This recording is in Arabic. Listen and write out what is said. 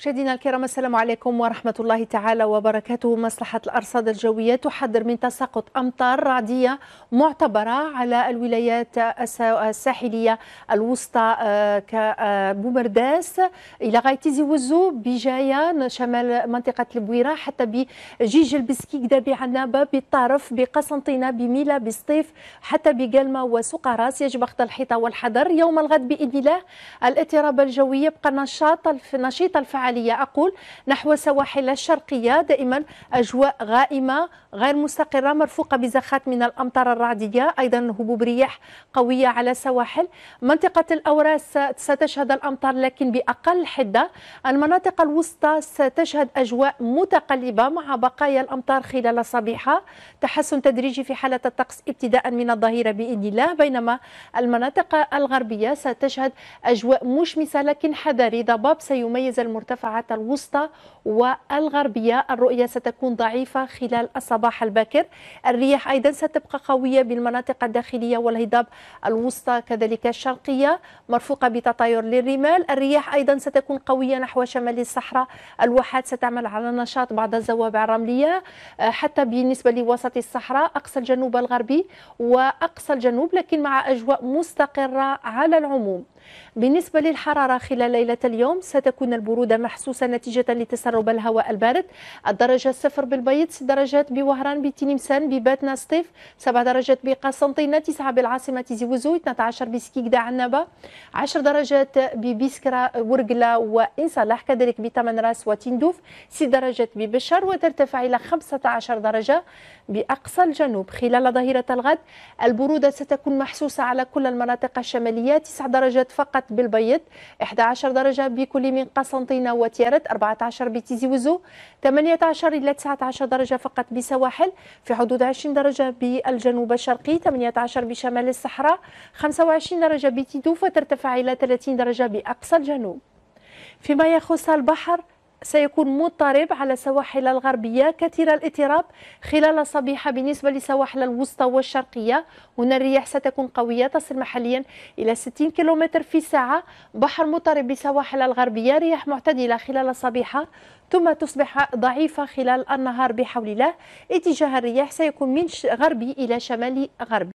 مشاهدينا الكرام السلام عليكم ورحمة الله تعالى وبركاته مصلحة الأرصاد الجوية تحذر من تساقط أمطار رعدية معتبرة على الولايات الساحلية الوسطى آه، كبومرداس آه، إلى غاية تيزي وزو بجاية شمال منطقة البويرة حتى بجيج البسكيكدا بعنابة بالطرف بقسنطينة بميلا بسطيف حتى بقلمة وسقراس يجب أخذ الحيطة والحذر يوم الغد بإذن الله الاضطراب الجوي يبقى نشاط نشيط الفعال الفعالية أقول نحو السواحل الشرقية دائما أجواء غائمة غير مستقرة مرفوقة بزخات من الأمطار الرعدية أيضا هبوب رياح قوية على السواحل منطقة الأوراس ستشهد الأمطار لكن بأقل حدة المناطق الوسطى ستشهد أجواء متقلبة مع بقايا الأمطار خلال الصبيحة تحسن تدريجي في حالة الطقس ابتداء من الظهيرة بإذن الله بينما المناطق الغربية ستشهد أجواء مشمسة لكن حذري ضباب سيميز المرتفع المرتفعات الوسطى والغربية الرؤية ستكون ضعيفة خلال الصباح الباكر الرياح أيضا ستبقى قوية بالمناطق الداخلية والهضاب الوسطى كذلك الشرقية مرفوقة بتطاير للرمال الرياح أيضا ستكون قوية نحو شمال الصحراء الواحات ستعمل على نشاط بعض الزوابع الرملية آه، حتى بالنسبة لوسط الصحراء أقصى الجنوب الغربي وأقصى الجنوب لكن مع أجواء مستقرة على العموم بالنسبة للحرارة خلال ليلة اليوم ستكون البرودة محسوسة نتيجة لتسرب الهواء البارد الدرجة صفر بالبيض 6 درجات بوهران بتلمسان بباتنا سطيف 7 درجات بقسنطينة 9 بالعاصمة زوزو 12 بسكيكدا عنابة 10 درجات ببسكرة ورقلة صلاح كذلك بتمن راس وتندوف 6 درجات ببشر وترتفع إلى 15 درجة بأقصى الجنوب خلال ظهيرة الغد البرودة ستكون محسوسة على كل المناطق الشمالية 9 درجات البيض فقط بالبيض 11 درجة بكل من قسنطينة وتيرت 14 بتيزي وزو 18 إلى 19 درجة فقط بسواحل في حدود 20 درجة بالجنوب الشرقي 18 بشمال الصحراء 25 درجة بتيدوف وترتفع إلى 30 درجة بأقصى الجنوب فيما يخص البحر سيكون مضطرب على السواحل الغربية كثير الاضطراب خلال الصبيحة بالنسبة لسواحل الوسطى والشرقية هنا الرياح ستكون قوية تصل محليا إلى 60 كم في الساعة بحر مضطرب بسواحل الغربية رياح معتدلة خلال الصبيحة ثم تصبح ضعيفة خلال النهار بحول الله اتجاه الرياح سيكون من غربي إلى شمالي غربي